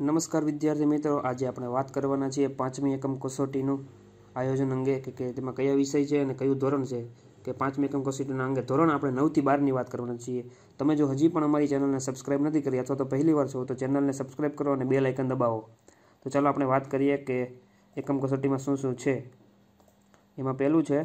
નમસ્કાર વિદ્યાર્થી મિત્રો આજે આપણે વાત કરવાના છીએ પાંચમી એકમ કસોટીનું આયોજન અંગે કે તેમાં કયા વિષય છે અને કયું ધોરણ છે કે પાંચમી એકમ કસોટીના અંગે ધોરણ આપણે નવથી બારની વાત કરવાના છીએ તમે જો હજી પણ અમારી ચેનલને સબસ્ક્રાઇબ નથી કરી અથવા તો પહેલી વાર છો તો ચેનલને સબસ્ક્રાઇબ કરો અને બે લાઇકન દબાવો તો ચાલો આપણે વાત કરીએ કે એકમ કસોટીમાં શું શું છે એમાં પહેલું છે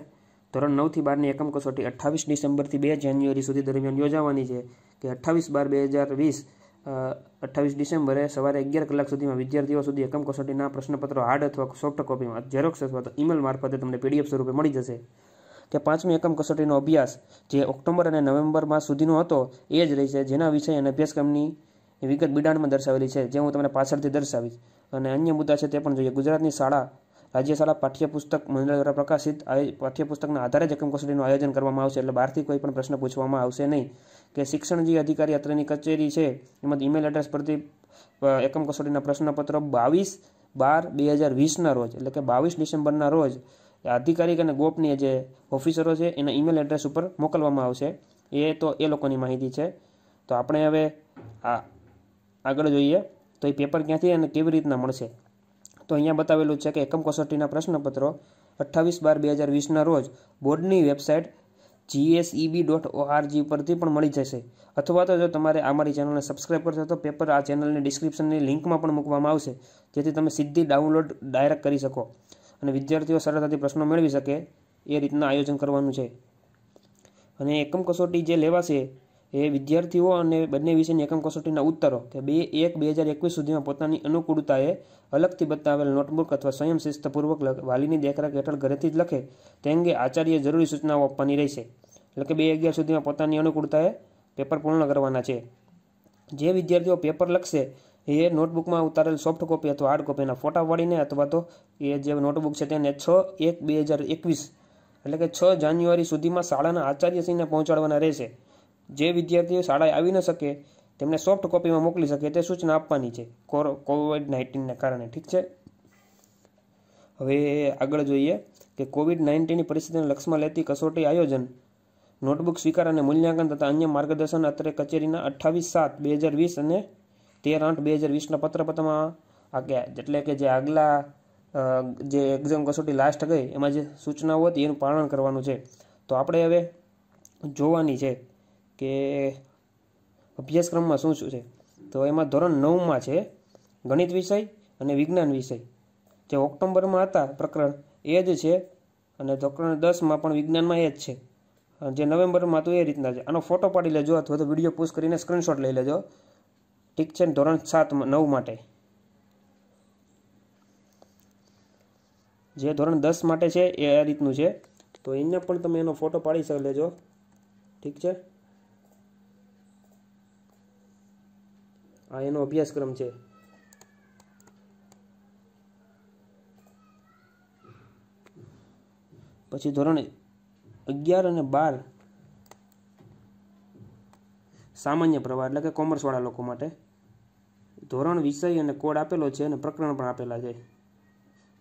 ધોરણ નવથી બારની એકમ કસોટી અઠ્ઠાવીસ ડિસેમ્બરથી બે જાન્યુઆરી સુધી દરમિયાન યોજાવાની છે કે અઠ્ઠાવીસ બાર બે હજાર વીસ અઠ્ઠાવીસ ડિસેમ્બરે સવારે અગિયાર કલાક સુધીમાં વિદ્યાર્થીઓ સુધી એકમ કસોટીના પ્રશ્નપત્રો હાર્ડ અથવા સોફ્ટ કોપીમાં ઝેરોક્ષ અથવા તો ઈમેલ મારફતે તમને પીડીએફ સ્વરૂપે મળી જશે કે પાંચમી એકમ કસોટીનો અભ્યાસ જે ઓક્ટોબર અને નવેમ્બરમાં સુધીનો હતો એ જ રહેશે જેના વિષય અને અભ્યાસક્રમની વિગત બિડાણમાં દર્શાવેલી છે જે હું તમને પાછળથી દર્શાવીશ અને અન્ય મુદ્દા છે તે પણ જોઈએ ગુજરાતની શાળા રાજ્ય શાળા પાઠ્યપુસ્તક મંડળ દ્વારા પ્રકાશિત પાઠ્યપુસ્તકના આધારે જ એકમ કસોટીનું આયોજન કરવામાં આવશે એટલે બહારથી કોઈ પણ પ્રશ્ન પૂછવામાં આવશે નહીં કે શિક્ષણ જે અધિકારી અત્રેની કચેરી છે એમાં ઈમેલ એડ્રેસ પરથી એકમ કસોટીના પ્રશ્નપત્રો બાવીસ બાર બે હજાર વીસના રોજ એટલે કે બાવીસ ડિસેમ્બરના રોજ અધિકારી અને ગોપનીય જે ઓફિસરો છે એના ઈમેલ એડ્રેસ ઉપર મોકલવામાં આવશે એ તો એ લોકોની માહિતી છે તો આપણે હવે આ આગળ જોઈએ તો એ પેપર ક્યાંથી અને કેવી રીતના મળશે તો અહીંયા બતાવેલું છે કે એકમ કસોટીના પ્રશ્નપત્રો અઠ્ઠાવીસ બાર બે હજાર વીસના રોજ બોર્ડની વેબસાઇટ જીએસઈબી ડોટ ઓઆરજી પરથી પણ મળી જશે અથવા તો જો તમારે આ ચેનલને સબસ્ક્રાઈબ કરશો તો પેપર આ ચેનલની ડિસ્ક્રિપ્શનની લિંકમાં પણ મૂકવામાં આવશે જેથી તમે સીધી ડાઉનલોડ ડાયરેક્ટ કરી શકો અને વિદ્યાર્થીઓ સરળતાથી પ્રશ્નો મેળવી શકે એ રીતના આયોજન કરવાનું છે અને એકમ કસોટી જે લેવાશે એ વિદ્યાર્થીઓ અને બંને વિષયની એકમ કસોટીના ઉત્તરો કે બે એક બે હજાર એકવીસ સુધીમાં પોતાની અનુકૂળતાએ અલગથી બતાવેલ નોટબુક અથવા સ્વયં શિસ્તપૂર્વક વાલીની દેખરેખ હેઠળ ઘરેથી જ લખે તે અંગે આચાર્ય જરૂરી સૂચનાઓ આપવાની રહેશે એટલે કે બે અગિયાર સુધીમાં પોતાની અનુકૂળતાએ પેપર પૂર્ણ કરવાના છે જે વિદ્યાર્થીઓ પેપર લખશે એ નોટબુકમાં ઉતારેલ સોફ્ટ કોપી અથવા હાર્ડ કોપીના ફોટા પાડીને અથવા તો એ જે નોટબુક છે તેને છ એક બે હજાર એકવીસ એટલે કે છ જાન્યુઆરી સુધીમાં શાળાના આચાર્યશ્રીને પહોંચાડવાના રહેશે જે વિદ્યાર્થીઓ શાળાએ આવી ન શકે તેમને સોફ્ટ કોપીમાં મોકલી શકે તે સૂચના આપવાની છે કોવિડ નાઇન્ટીનના કારણે ઠીક છે હવે આગળ જોઈએ કે કોવિડ નાઇન્ટીનની પરિસ્થિતિને લક્ષમાં લેતી કસોટી આયોજન નોટબુક સ્વીકાર અને મૂલ્યાંકન તથા અન્ય માર્ગદર્શન અત્રે કચેરીના અઠ્ઠાવીસ સાત બે હજાર વીસ અને તેર આઠ બે હજાર વીસના પત્રમાં આગ્યા એટલે કે જે આગલા જે એક્ઝામ કસોટી લાસ્ટ ગઈ એમાં જે સૂચનાઓ હતી એનું પાલન કરવાનું છે તો આપણે હવે જોવાની છે કે અભ્યાસક્રમમાં શું શું છે તો એમાં ધોરણ નવમાં છે ગણિત વિષય અને વિજ્ઞાન વિષય જે ઓક્ટોબરમાં હતા પ્રકરણ એ જ છે અને ધોરણ દસમાં પણ વિજ્ઞાનમાં એ જ છે જે નવેમ્બરમાં તો એ રીતના છે આનો ફોટો પાડી લેજો અથવા તો વિડીયો પોસ્ટ કરીને સ્ક્રીનશોટ લઈ લેજો ઠીક છે ધોરણ સાત નવ માટે જે ધોરણ દસ માટે છે એ આ રીતનું છે તો એને પણ તમે એનો ફોટો પાડી શકી લેજો ઠીક છે આ એનો અભ્યાસક્રમ છે પછી ધોરણ અગિયાર અને બાર સામાન્ય પ્રવાહ એટલે કે કોમર્સવાળા લોકો માટે ધોરણ વિષય અને કોડ આપેલો છે અને પ્રકરણ પણ આપેલા છે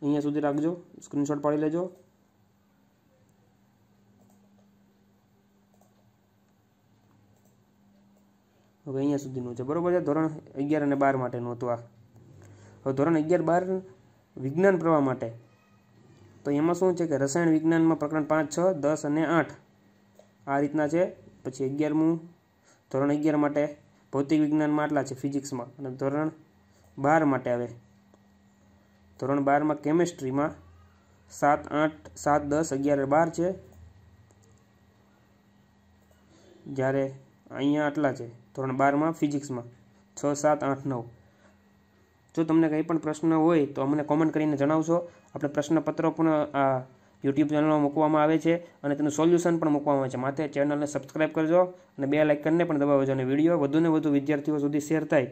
અહીંયા સુધી રાખજો સ્ક્રીનશોટ પાડી લેજો હવે અહીંયા સુધીનું છે બરાબર છે ધોરણ અગિયાર અને બાર માટેનું હતું આ હવે ધોરણ અગિયાર બાર વિજ્ઞાન પ્રવાહ માટે તો એમાં શું છે કે રસાયણ વિજ્ઞાનમાં પ્રકરણ પાંચ છ દસ અને આઠ આ રીતના છે પછી અગિયારમું ધોરણ અગિયાર માટે ભૌતિક વિજ્ઞાનમાં આટલા છે ફિઝિક્સમાં અને ધોરણ બાર માટે આવે ધોરણ બારમાં કેમેસ્ટ્રીમાં સાત આઠ સાત દસ અગિયાર બાર છે જ્યારે અહીંયા આટલા છે ધોરણ બારમાં ફિઝિક્સમાં છ સાત આઠ નવ જો તમને કંઈ પણ પ્રશ્ન હોય તો અમને કોમેન્ટ કરીને જણાવશો આપણે પ્રશ્નપત્રો પણ આ યુટ્યુબ ચેનલમાં મૂકવામાં આવે છે અને તેનું સોલ્યુશન પણ મૂકવામાં આવે છે માથે ચેનલને સબસ્ક્રાઇબ કરજો અને બે લાઇકનને પણ દબાવજો અને વિડીયો વધુને વધુ વિદ્યાર્થીઓ સુધી શેર થાય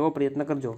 એવો પ્રયત્ન કરજો